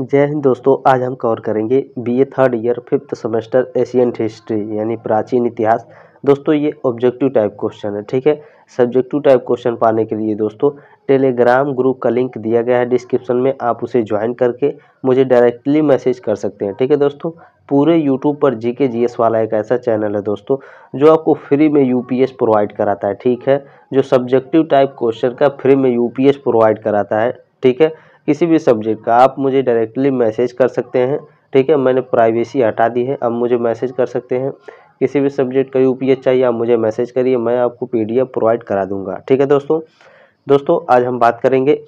जय हिंद दोस्तों आज हम कवर करेंगे BA third year fifth semester ancient history यानी प्राचीन इतिहास दोस्तों ये ऑब्जेक्टिव टाइप क्वेश्चन है ठीक है सब्जेक्टिव टाइप क्वेश्चन पाने के लिए दोस्तों टेलीग्राम ग्रुप का लिंक दिया गया है डिस्क्रिप्शन में आप उसे ज्वाइन करके मुझे डायरेक्टली मैसेज कर सकते हैं ठीक है दोस्तों पूरे यूट्यूब पर जी के जी एस वाला एक ऐसा चैनल है दोस्तों जो आपको फ्री में यू पी एस प्रोवाइड कराता है ठीक है जो सब्जेक्टिव टाइप क्वेश्चन का फ्री में यू पी एस प्रोवाइड कराता है ठीक है किसी भी सब्जेक्ट का आप मुझे डायरेक्टली मैसेज कर सकते हैं ठीक है मैंने प्राइवेसी हटा दी है अब मुझे मैसेज कर सकते हैं किसी भी सब्जेक्ट का यू चाहिए आप मुझे मैसेज करिए मैं आपको पी प्रोवाइड करा दूँगा ठीक है दोस्तों दोस्तों आज हम बात करेंगे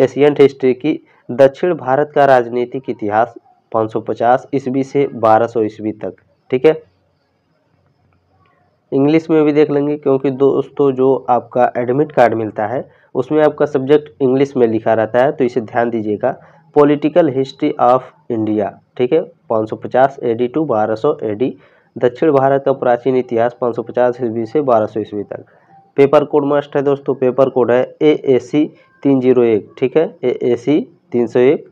एशियन हिस्ट्री की दक्षिण भारत का राजनीतिक इतिहास 550 ईस्वी से 1200 ईस्वी तक ठीक है इंग्लिश में भी देख लेंगे क्योंकि दोस्तों जो आपका एडमिट कार्ड मिलता है उसमें आपका सब्जेक्ट इंग्लिश में लिखा रहता है तो इसे ध्यान दीजिएगा पॉलिटिकल हिस्ट्री ऑफ इंडिया ठीक है 550 डी टू बारह ए डी दक्षिण भारत का प्राचीन इतिहास 550 ईस्वी से बारह सौ ईस्वी तक पेपर कोड मस्ट है दोस्तों पेपर कोड है ए ए सी तीन जीरो एक ठीक है ए ए सी तीन सौ एक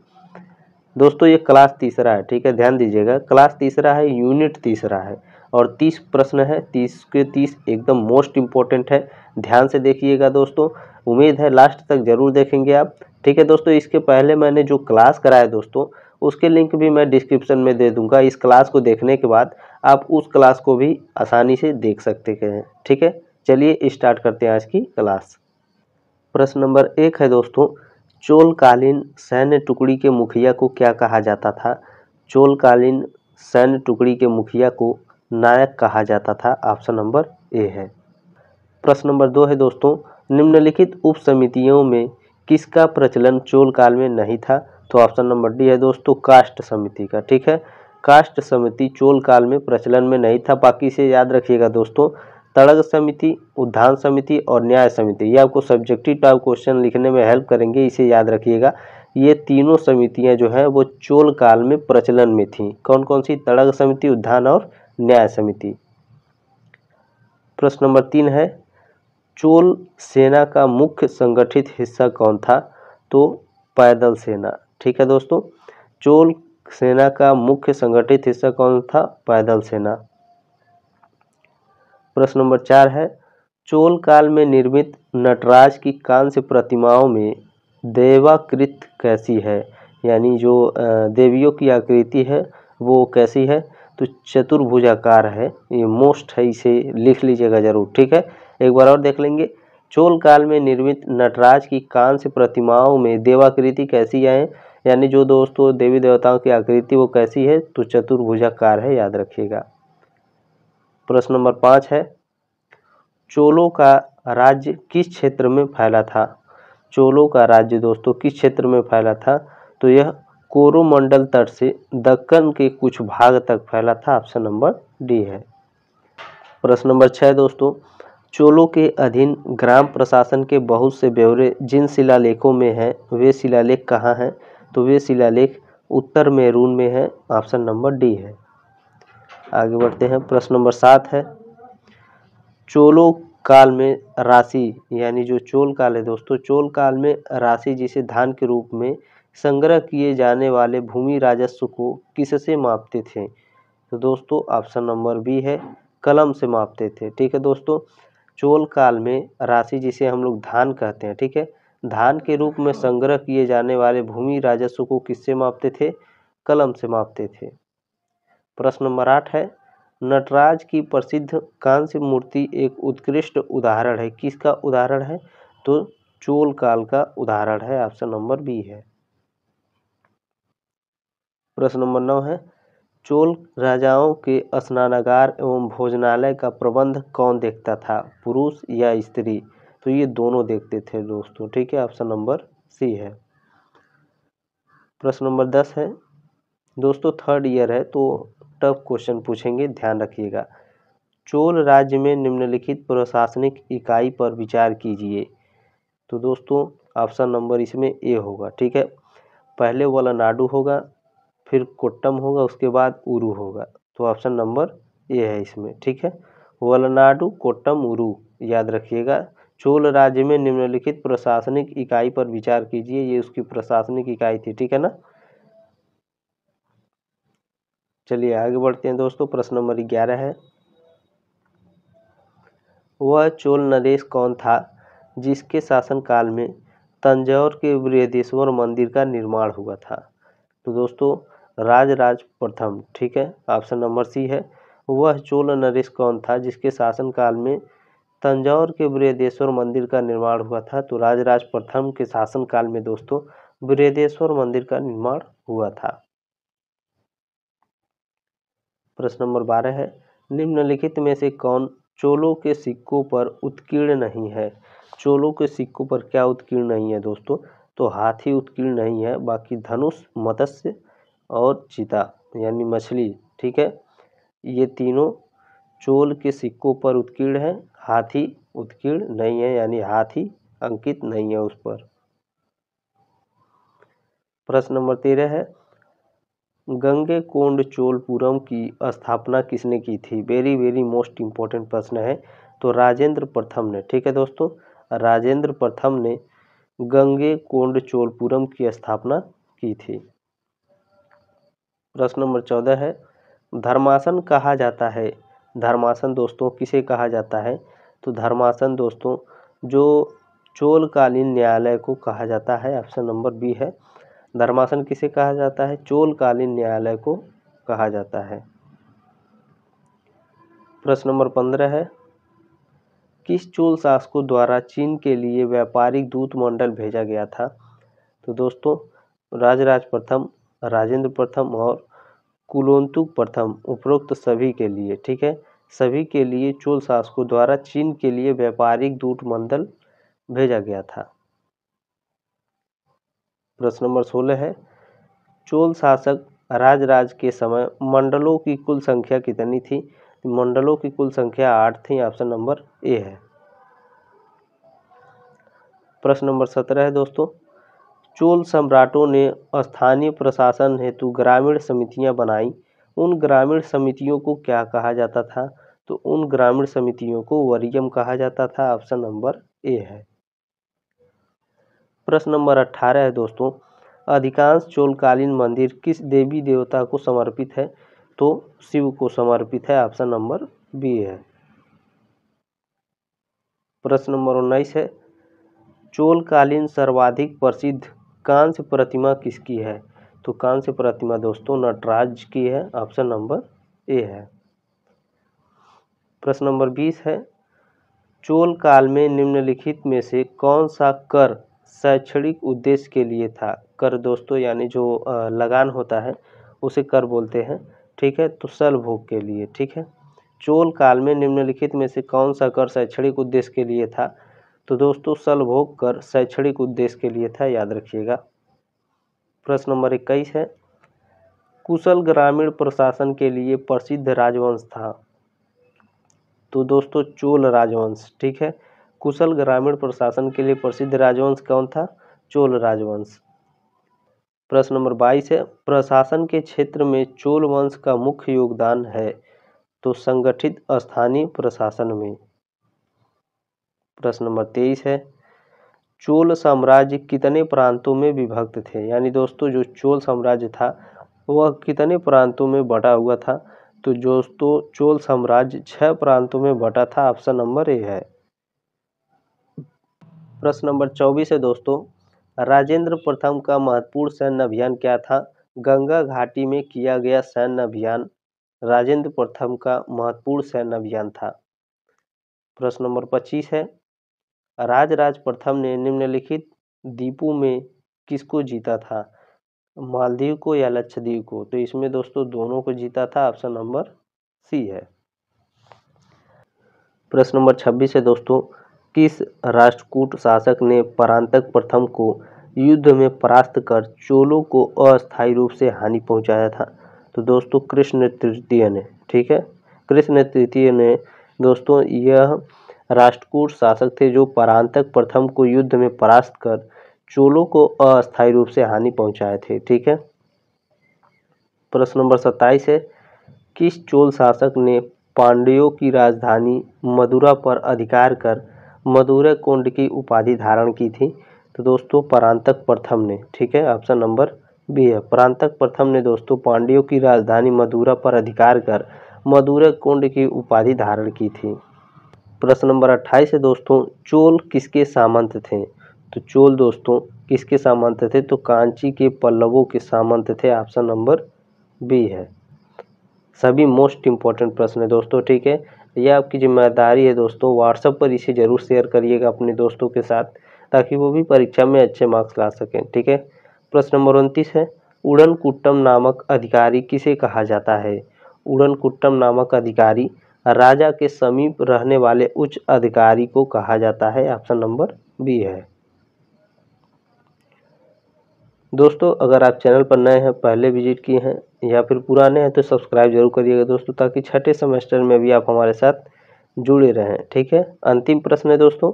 दोस्तों ये क्लास तीसरा है ठीक है ध्यान दीजिएगा क्लास तीसरा है यूनिट तीसरा है और तीस प्रश्न है तीस के तीस एकदम मोस्ट इम्पॉर्टेंट है ध्यान से देखिएगा दोस्तों उम्मीद है लास्ट तक ज़रूर देखेंगे आप ठीक है दोस्तों इसके पहले मैंने जो क्लास कराया दोस्तों उसके लिंक भी मैं डिस्क्रिप्शन में दे दूंगा इस क्लास को देखने के बाद आप उस क्लास को भी आसानी से देख सकते हैं ठीक है चलिए स्टार्ट करते हैं आज की क्लास प्रश्न नंबर एक है दोस्तों चोलकालीन सैन्य टुकड़ी के मुखिया को क्या कहा जाता था चोलकालीन सैन्य टुकड़ी के मुखिया को नायक कहा जाता था ऑप्शन नंबर ए है प्रश्न नंबर दो है दोस्तों निम्नलिखित उप समितियों में किसका प्रचलन चोल काल में नहीं था तो ऑप्शन नंबर डी है दोस्तों कास्ट समिति का ठीक है कास्ट समिति चोल काल में प्रचलन में नहीं था बाकी से याद रखिएगा दोस्तों तड़ग समिति उद्यान समिति और न्याय समिति ये आपको सब्जेक्टिव टाइप क्वेश्चन लिखने में हेल्प करेंगे इसे याद रखिएगा ये तीनों समितियां जो हैं वो चोल काल में प्रचलन में थीं कौन कौन सी तड़ग समिति उद्यान और न्याय समिति प्रश्न नंबर तीन है चोल सेना का मुख्य संगठित हिस्सा कौन था तो पैदल सेना ठीक है दोस्तों चोल सेना का मुख्य संगठित हिस्सा कौन था पैदल सेना प्रश्न नंबर चार है चोल काल में निर्मित नटराज की कांस्य प्रतिमाओं में देवाकृत कैसी है यानी जो देवियों की आकृति है वो कैसी है तो चतुर्भुजाकार है ये मोस्ट है इसे लिख लीजिएगा जरूर ठीक है एक बार और देख लेंगे चोल काल में निर्मित नटराज की कांस्य प्रतिमाओं में देवाकृति कैसी आए यानी जो दोस्तों देवी देवताओं की आकृति वो कैसी है तो चतुर्भुजाकार है याद रखिएगा प्रश्न नंबर पाँच है चोलों का राज्य किस क्षेत्र में फैला था चोलों का राज्य दोस्तों किस क्षेत्र में फैला था तो यह कोरोमंडल तट से दक्कन के कुछ भाग तक फैला था ऑप्शन नंबर डी है प्रश्न नंबर छः दोस्तों चोलों के अधीन ग्राम प्रशासन के बहुत से ब्यौरे जिन शिलालेखों में हैं वे शिलालेख कहाँ हैं तो वे शिलालेख उत्तर मेरून में है ऑप्शन नंबर डी है आगे बढ़ते हैं प्रश्न नंबर सात है चोलो काल में राशि यानी जो चोल काल है दोस्तों चोल काल में राशि जिसे धान के रूप में संग्रह किए जाने वाले भूमि राजस्व को किससे मापते थे तो दोस्तों ऑप्शन नंबर बी है कलम से मापते थे ठीक है दोस्तों चोल काल में राशि जिसे हम लोग धान कहते हैं ठीक है धान के रूप में संग्रह किए जाने वाले भूमि राजस्व को किससे मापते थे कलम से मापते थे प्रश्न नंबर आठ है नटराज की प्रसिद्ध कांस्य मूर्ति एक उत्कृष्ट उदाहरण है किसका उदाहरण है तो चोल काल का उदाहरण है ऑप्शन नंबर बी है प्रश्न नंबर नौ है चोल राजाओं के स्नानागार एवं भोजनालय का प्रबंध कौन देखता था पुरुष या स्त्री तो ये दोनों देखते थे दोस्तों ठीक है ऑप्शन नंबर सी है प्रश्न नंबर दस है दोस्तों थर्ड ईयर है तो टफ क्वेश्चन पूछेंगे ध्यान रखिएगा चोल राज्य में निम्नलिखित प्रशासनिक इकाई पर विचार कीजिए तो दोस्तों ऑप्शन नंबर इसमें ए होगा ठीक है पहले वाला नाडू होगा फिर कोट्टम होगा उसके बाद उरू होगा तो ऑप्शन नंबर ए है इसमें ठीक है वलनाडु कोट्टम उरु याद रखिएगा चोल राज्य में निम्नलिखित प्रशासनिक इकाई पर विचार कीजिए ये उसकी प्रशासनिक इकाई थी ठीक है ना चलिए आगे बढ़ते हैं दोस्तों प्रश्न नंबर ग्यारह है वह चोल नरेश कौन था जिसके शासनकाल में तंजौर के बृहदेश्वर मंदिर का निर्माण हुआ था तो दोस्तों राजराज प्रथम ठीक है ऑप्शन नंबर सी है वह चोल नरेश कौन था जिसके शासनकाल में तंजौर के बृहदेश्वर मंदिर का निर्माण हुआ था तो राजराज प्रथम के शासनकाल में दोस्तों बृहदेश्वर मंदिर का निर्माण हुआ था प्रश्न नंबर बारह है निम्नलिखित में से कौन चोलों के सिक्कों पर उत्कीर्ण नहीं है चोलों के सिक्कों पर क्या उत्कीर्ण नहीं है दोस्तों तो हाथी उत्कीर्ण नहीं है बाकी धनुष मत्स्य और चीता यानी मछली ठीक है ये तीनों चोल के सिक्कों पर उत्कीर्ण है हाथी उत्कीर्ण नहीं है यानी हाथी अंकित नहीं है उस पर प्रश्न नंबर तेरह है गंगे कोंड चोलपुरम की स्थापना किसने की थी वेरी वेरी मोस्ट इम्पोर्टेंट प्रश्न है तो राजेंद्र प्रथम ने ठीक है दोस्तों राजेंद्र प्रथम ने गंगे कोंड चोलपुरम की स्थापना की थी प्रश्न नंबर चौदह है धर्मासन कहा जाता है धर्मासन दोस्तों किसे कहा जाता है तो धर्मासन दोस्तों जो चोलकालीन न्यायालय को कहा जाता है ऑप्शन नंबर बी है धर्मासन किसे कहा जाता है चोलकालीन न्यायालय को कहा जाता है प्रश्न नंबर पंद्रह है किस चोल शासकों द्वारा चीन के लिए व्यापारिक दूत मंडल भेजा गया था तो दोस्तों राजराज प्रथम राजेंद्र प्रथम और कुलोन्तु प्रथम उपरोक्त सभी के लिए ठीक है सभी के लिए चोल शासकों द्वारा चीन के लिए व्यापारिक दूत मंडल भेजा गया था प्रश्न नंबर सोलह है चोल शासक राज के समय मंडलों की कुल संख्या कितनी थी मंडलों की कुल संख्या आठ थी ऑप्शन नंबर ए है प्रश्न नंबर सत्रह है दोस्तों चोल सम्राटों ने स्थानीय प्रशासन हेतु ग्रामीण समितियाँ बनाई उन ग्रामीण समितियों को क्या कहा जाता था तो उन ग्रामीण समितियों को वरियम कहा जाता था ऑप्शन नंबर ए है प्रश्न नंबर अट्ठारह है दोस्तों अधिकांश चोलकालीन मंदिर किस देवी देवता को समर्पित है तो शिव को समर्पित है ऑप्शन नंबर बी है प्रश्न नंबर उन्नीस है चोलकालीन सर्वाधिक प्रसिद्ध कांस्य प्रतिमा किसकी है तो कांस्य प्रतिमा दोस्तों नटराज की है ऑप्शन नंबर ए है प्रश्न नंबर बीस है चोल काल में निम्नलिखित में से कौन सा कर शैक्षणिक उद्देश्य के लिए था कर दोस्तों यानी जो लगान होता है उसे कर बोलते हैं ठीक है तो सल भोग के लिए ठीक है चोल काल में निम्नलिखित में से कौन सा कर शैक्षणिक उद्देश्य के लिए था तो दोस्तों सलभोग कर शैक्षणिक उद्देश्य के लिए था याद रखिएगा प्रश्न नंबर इक्कीस है कुशल ग्रामीण प्रशासन के लिए प्रसिद्ध राजवंश था तो दोस्तों चोल राजवंश ठीक है कुशल ग्रामीण प्रशासन के लिए प्रसिद्ध राजवंश कौन था चोल राजवंश प्रश्न नंबर बाईस है प्रशासन के क्षेत्र में चोल वंश का मुख्य योगदान है तो संगठित स्थानीय प्रशासन में प्रश्न नंबर तेईस है चोल साम्राज्य कितने प्रांतों में विभक्त थे यानी दोस्तों जो चोल साम्राज्य था वह कितने प्रांतों में बटा हुआ था तो दोस्तों चोल साम्राज्य छह प्रांतों में बटा था ऑप्शन नंबर ए है प्रश्न नंबर चौबीस है दोस्तों राजेंद्र प्रथम का महत्वपूर्ण सैन्य अभियान क्या था गंगा घाटी में किया गया सैन्य अभियान राजेंद्र प्रथम का महत्वपूर्ण सैन्य अभियान था प्रश्न नंबर पच्चीस है राजराज प्रथम ने निम्नलिखित द्वीपों में किसको जीता था मालदीव को या लक्षद्वीप को तो इसमें दोस्तों दोनों को जीता था ऑप्शन नंबर सी है प्रश्न नंबर छब्बीस है दोस्तों किस राष्ट्रकूट शासक ने परांतक प्रथम को युद्ध में परास्त कर चोलों को अस्थायी रूप से हानि पहुंचाया था तो दोस्तों कृष्ण तृतीय ने ठीक है कृष्ण तृतीय ने दोस्तों यह राष्ट्रकूट शासक थे जो परांतक प्रथम को युद्ध में परास्त कर चोलों को अस्थायी रूप से हानि पहुंचाए थे ठीक है प्रश्न नंबर सत्ताईस है किस चोल शासक ने पांड्यों की राजधानी मदुरा पर अधिकार कर मदुरा कुंड की उपाधि धारण की थी तो दोस्तों परांतक प्रथम ने ठीक है ऑप्शन नंबर बी है परांतक प्रथम ने दोस्तों पांड्यों की राजधानी मदुरा पर अधिकार कर मदुरा कुंड की उपाधि धारण की थी प्रश्न नंबर अट्ठाईस है दोस्तों चोल किसके सामंत थे तो चोल दोस्तों किसके सामंत थे तो कांची के पल्लवों के सामंत थे ऑप्शन नंबर बी है सभी मोस्ट इम्पॉर्टेंट प्रश्न है दोस्तों ठीक है यह आपकी जिम्मेदारी है दोस्तों व्हाट्सएप पर इसे ज़रूर शेयर करिएगा अपने दोस्तों के साथ ताकि वो भी परीक्षा में अच्छे मार्क्स ला सकें ठीक है प्रश्न नंबर उनतीस है उड़न कुट्टम नामक अधिकारी किसे कहा जाता है उड़न कुट्टम नामक अधिकारी राजा के समीप रहने वाले उच्च अधिकारी को कहा जाता है ऑप्शन नंबर बी है दोस्तों अगर आप चैनल पर नए हैं पहले विजिट किए हैं या फिर पुराने हैं तो सब्सक्राइब जरूर करिएगा दोस्तों ताकि छठे सेमेस्टर में भी आप हमारे साथ जुड़े रहें ठीक है अंतिम प्रश्न है दोस्तों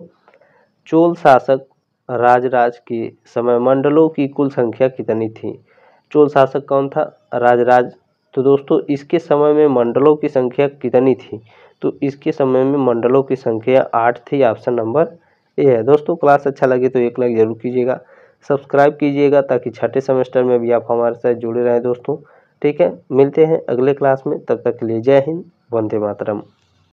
चोल शासक राजराज के समय मंडलों की कुल संख्या कितनी थी चोल शासक कौन था राजराज तो दोस्तों इसके समय में मंडलों की संख्या कितनी थी तो इसके समय में मंडलों की संख्या आठ थी ऑप्शन नंबर ए है दोस्तों क्लास अच्छा लगे तो एक लाइक ज़रूर कीजिएगा सब्सक्राइब कीजिएगा ताकि छठे सेमेस्टर में भी आप हमारे साथ जुड़े रहें दोस्तों ठीक है मिलते हैं अगले क्लास में तब तक के लिए जय हिंद वंदे मातरम